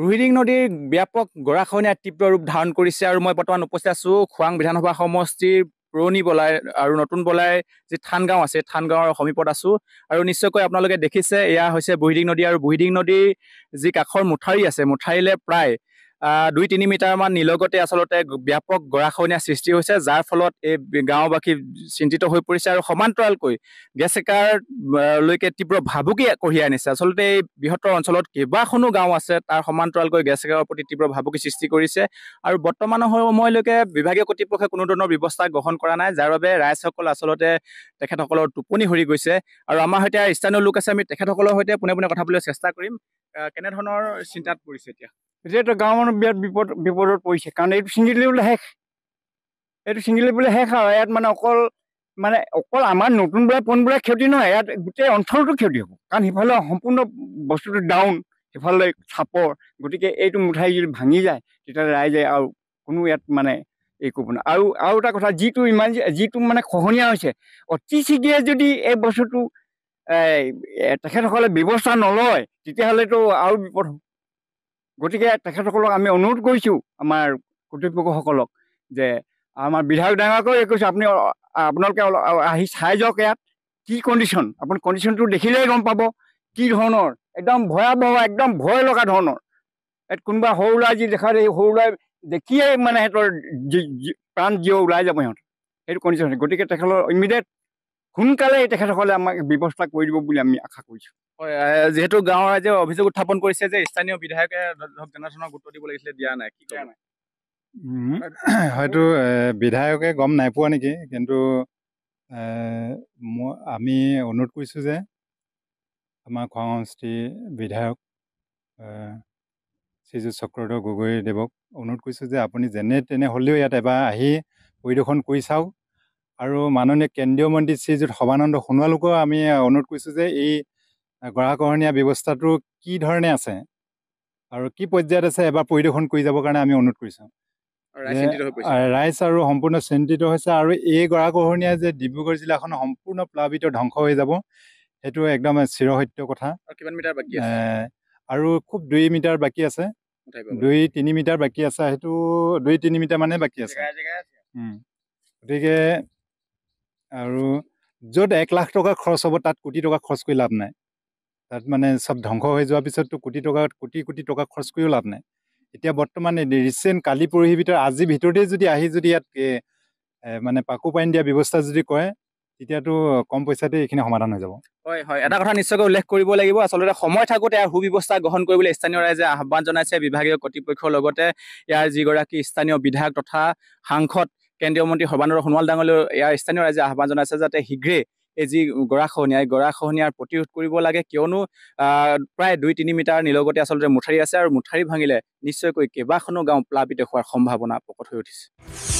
ৰোহিণী নদীৰ ব্যাপক গৰাখহনীয়া তীব্ৰ ৰূপ ধাৰণ কৰিছে আৰু মই বৰ্তমান উপস্থিত আছোঁ খোৱাং বিধানসভা সমষ্টিৰ পুৰণি বলাই আৰু নতুন বলাই যি থানগাঁও আছে থানগাঁৱৰ সমীপত আছোঁ আৰু নিশ্চয়কৈ আপোনালোকে দেখিছে এয়া হৈছে বুহিডিং নদী আৰু বুহিডিং নদীৰ যি কাষৰ মুঠাৰি আছে মুঠাৰিলে প্ৰায় দুই তিনি মিটাৰমান নিলগতে আচলতে ব্যাপক গৰাখহনীয়া সৃষ্টি হৈছে যাৰ ফলত এই গাঁওবাসী চিন্তিত হৈ পৰিছে আৰু সমান্তৰালকৈ গেছ গেছেকাৰলৈকে তীব্ৰ ভাবুকি কঢ়িয়াই আনিছে আচলতে এই বৃহত্তৰ অঞ্চলত কেইবাখনো গাঁও আছে তাৰ সমান্তৰালকৈ গেছ একাৰৰ প্ৰতি তীব্ৰ ভাবুকি সৃষ্টি কৰিছে আৰু বৰ্তমানৰ সময়লৈকে বিভাগীয় কৰ্তৃপক্ষে কোনো ধৰণৰ ব্যৱস্থা গ্ৰহণ কৰা নাই যাৰ বাবে ৰাইজসকল আচলতে তেখেতসকলৰ টোপনি সৰি গৈছে আৰু আমাৰ সৈতে স্থানীয় লোক আছে আমি তেখেতসকলৰ সৈতে পোনে পোনে কথা পাবলৈ চেষ্টা কৰিম কেনেধৰণৰ চিন্তাত পৰিছে এতিয়া এতিয়াতো গাঁও মানুহ বিৰাট বিপদ বিপদত পৰিছে কাৰণ এইটো চিঙিলে বোলে শেষ এইটো চিঙিলে বোলে শেষ আৰু ইয়াত মানে অকল মানে অকল আমাৰ নতুনবিলাক পোনবিলাক ক্ষতি নহয় ইয়াত গোটেই অঞ্চলটো ক্ষতি হ'ব কাৰণ সিফালে সম্পূৰ্ণ বস্তুটো ডাউন সিফালে চাপৰ গতিকে এইটো মুঠাই যদি ভাঙি যায় তেতিয়াহ'লে ৰাইজে আৰু কোনো ইয়াত মানে এই কৰিব নোৱাৰে আৰু আৰু এটা কথা যিটো ইমান যিটো মানে খহনীয়া হৈছে অতি শীঘ্ৰে যদি এই বস্তুটো তেখেতসকলে ব্যৱস্থা নলয় তেতিয়াহ'লেতো আৰু বিপদ হ'ব গতিকে তেখেতসকলক আমি অনুৰোধ কৰিছোঁ আমাৰ কৰ্তৃপক্ষসকলক যে আমাৰ বিধায়ক ডাঙৰকৈ কৈছোঁ আপুনি আপোনালোকে আহি চাই যাওক ইয়াত কি কণ্ডিশ্যন আপুনি কণ্ডিশ্যনটো দেখিলেই গম পাব কি ধৰণৰ একদম ভয়াৱহ একদম ভয় লগা ধৰণৰ ইয়াত কোনোবা সৰু ল'ৰাই যি দেখা দেই সৰু ল'ৰাই দেখিয়ে মানে সিহঁতৰ প্ৰাণ জীৱ ওলাই যাব সিহঁত সেইটো কণ্ডিশ্যন গতিকে তেখেতৰ ইমিডিয়েট সোনকালে তেখেতসকলে আমাক ব্যৱস্থা কৰি দিব বুলি আমি আশা কৰিছোঁ যিহেতু গাঁৱৰ ৰাইজে অভিযোগ উত্থাপন কৰিছে যে স্থানীয় বিধায়কে ধৰক তেনেধৰণৰ গুৰুত্ব দিব লাগিছিলে দিয়া নাই কি হয়তো বিধায়কে গম নাই পোৱা নেকি কিন্তু আমি অনুৰোধ কৰিছোঁ যে আমাৰ খোৱা সংস্থিৰ বিধায়ক শ্ৰীযুত চক্ৰধৰ গগৈদেৱক অনুৰোধ কৰিছোঁ যে আপুনি যেনে তেনে হ'লেও ইয়াত এবাৰ আহি পৰিদৰ্শন কৰি চাওক আৰু মাননীয় কেন্দ্ৰীয় মন্ত্ৰী শ্ৰীযুত সৰ্বানন্দ সোণোৱালকো আমি অনুৰোধ কৰিছোঁ যে এই গৰাকহনীয়া ব্যৱস্থাটো কি ধৰণে আছে আৰু কি পৰ্যায়ত আছে এবাৰ পৰিদৰ্শন কৰি যাবৰ কাৰণে আমি অনুৰোধ কৰিছোঁ ৰাইজ আৰু সম্পূৰ্ণ চিন্তিত হৈছে আৰু এই গৰাকহনীয়া যে ডিব্ৰুগড় জিলাখন সম্পূৰ্ণ প্লাৱিত ধ্বংস হৈ যাব সেইটো একদম চিৰসত্য কথা আৰু খুব দুই মিটাৰ বাকী আছে দুই তিনি মিটাৰ বাকী আছে সেইটো দুই তিনি মিটাৰ মানে বাকী আছে গতিকে আৰু য'ত এক লাখ টকা খৰচ হ'ব তাত কোটি টকা খৰচ কৰি লাভ নাই তাত মানে চব ধ্বংস হৈ যোৱাৰ পিছততো কোটি টকা কোটি কোটি টকা খৰচ কৰিও লাভ নাই এতিয়া বৰ্তমান ৰিচেণ্ট কালি পৰহি ভিতৰত আজি ভিতৰতেই যদি আহি যদি ইয়াত মানে পাকো পানী দিয়া ব্যৱস্থা যদি কৰে তেতিয়াতো কম পইচাতে এইখিনি সমাধান হৈ যাব হয় হয় এটা কথা নিশ্চয়কৈ উল্লেখ কৰিব লাগিব আচলতে সময় থাকোঁতে ইয়াৰ সু ব্যৱস্থা গ্ৰহণ কৰিবলৈ স্থানীয় ৰাইজে আহ্বান জনাইছে বিভাগীয় কৰ্তৃপক্ষৰ লগতে ইয়াৰ যিগৰাকী স্থানীয় বিধায়ক তথা সাংসদ কেন্দ্ৰীয় মন্ত্ৰী সৰ্বানন্দ সোণোৱাল ডাঙৰীয়ে ইয়াৰ স্থানীয় ৰাইজে আহ্বান জনাইছে যাতে শীঘ্ৰেই এই যি গৰাখহনীয়া এই গৰাখহনীয়াৰ প্ৰতিৰোধ কৰিব লাগে কিয়নো প্ৰায় দুই তিনি মিটাৰ নিলগতে আচলতে মুঠাৰি আছে আৰু মুঠাৰি ভাঙিলে নিশ্চয়কৈ কেইবাখনো গাঁও প্লাবিত হোৱাৰ সম্ভাৱনা প্ৰকট হৈ উঠিছে